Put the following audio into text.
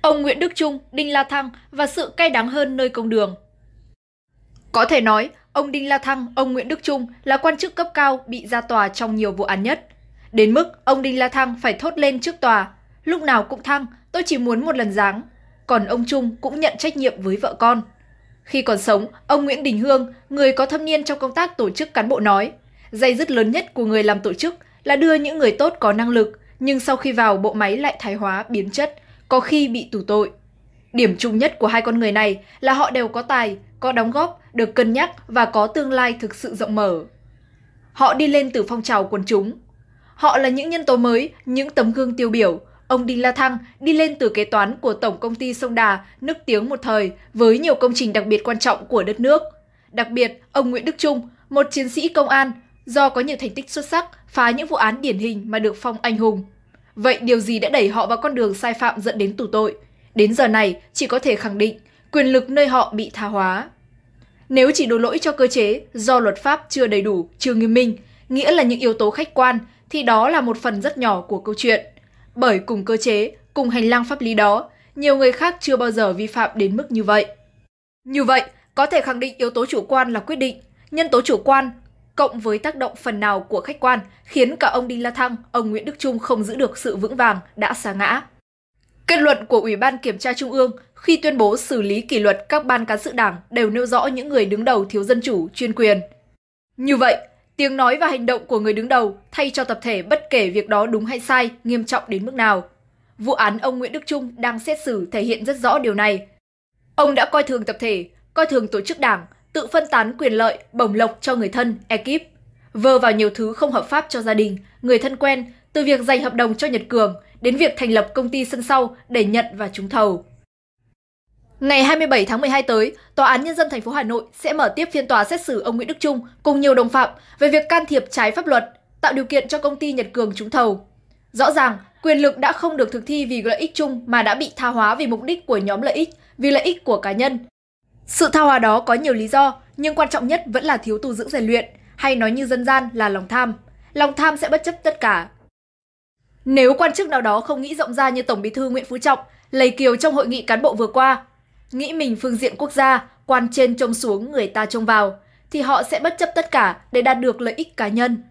ông Nguyễn Đức Trung, Đinh La Thăng và sự cay đắng hơn nơi công đường. Có thể nói, ông Đinh La Thăng, ông Nguyễn Đức Trung là quan chức cấp cao bị ra tòa trong nhiều vụ án nhất. Đến mức ông Đinh La Thăng phải thốt lên trước tòa, lúc nào cũng thăng, tôi chỉ muốn một lần giáng. Còn ông Trung cũng nhận trách nhiệm với vợ con. Khi còn sống, ông Nguyễn Đình Hương, người có thâm niên trong công tác tổ chức cán bộ nói, dây dứt lớn nhất của người làm tổ chức là đưa những người tốt có năng lực, nhưng sau khi vào bộ máy lại thái hóa biến chất, có khi bị tù tội. Điểm chung nhất của hai con người này là họ đều có tài, có đóng góp, được cân nhắc và có tương lai thực sự rộng mở. Họ đi lên từ phong trào quần chúng. Họ là những nhân tố mới, những tấm gương tiêu biểu. Ông Đinh La Thăng đi lên từ kế toán của Tổng Công ty Sông Đà, nức tiếng một thời, với nhiều công trình đặc biệt quan trọng của đất nước. Đặc biệt, ông Nguyễn Đức Trung, một chiến sĩ công an, do có nhiều thành tích xuất sắc, phá những vụ án điển hình mà được phong anh hùng. Vậy điều gì đã đẩy họ vào con đường sai phạm dẫn đến tù tội? Đến giờ này, chỉ có thể khẳng định quyền lực nơi họ bị tha hóa. Nếu chỉ đổ lỗi cho cơ chế do luật pháp chưa đầy đủ, chưa nghiêm minh, nghĩa là những yếu tố khách quan, thì đó là một phần rất nhỏ của câu chuyện. Bởi cùng cơ chế, cùng hành lang pháp lý đó, nhiều người khác chưa bao giờ vi phạm đến mức như vậy. Như vậy, có thể khẳng định yếu tố chủ quan là quyết định, nhân tố chủ quan cộng với tác động phần nào của khách quan khiến cả ông Đinh La Thăng, ông Nguyễn Đức Trung không giữ được sự vững vàng đã sa ngã. Kết luận của Ủy ban Kiểm tra Trung ương khi tuyên bố xử lý kỷ luật các ban cán sự đảng đều nêu rõ những người đứng đầu thiếu dân chủ, chuyên quyền. Như vậy, tiếng nói và hành động của người đứng đầu thay cho tập thể bất kể việc đó đúng hay sai, nghiêm trọng đến mức nào. Vụ án ông Nguyễn Đức Trung đang xét xử thể hiện rất rõ điều này. Ông đã coi thường tập thể, coi thường tổ chức đảng, tự phân tán quyền lợi, bổng lộc cho người thân, ekip. Vơ vào nhiều thứ không hợp pháp cho gia đình, người thân quen, từ việc dành hợp đồng cho Nhật Cường đến việc thành lập công ty sân sau để nhận và trúng thầu. Ngày 27 tháng 12 tới, Tòa án Nhân dân thành phố Hà Nội sẽ mở tiếp phiên tòa xét xử ông Nguyễn Đức Trung cùng nhiều đồng phạm về việc can thiệp trái pháp luật, tạo điều kiện cho công ty Nhật Cường trúng thầu. Rõ ràng, quyền lực đã không được thực thi vì lợi ích chung mà đã bị tha hóa vì mục đích của nhóm lợi ích, vì lợi ích của cá nhân. Sự tha hóa đó có nhiều lý do, nhưng quan trọng nhất vẫn là thiếu tu dưỡng rèn luyện, hay nói như dân gian là lòng tham. Lòng tham sẽ bất chấp tất cả. Nếu quan chức nào đó không nghĩ rộng ra như Tổng Bí thư Nguyễn Phú Trọng, lầy kiều trong hội nghị cán bộ vừa qua, nghĩ mình phương diện quốc gia, quan trên trông xuống người ta trông vào, thì họ sẽ bất chấp tất cả để đạt được lợi ích cá nhân.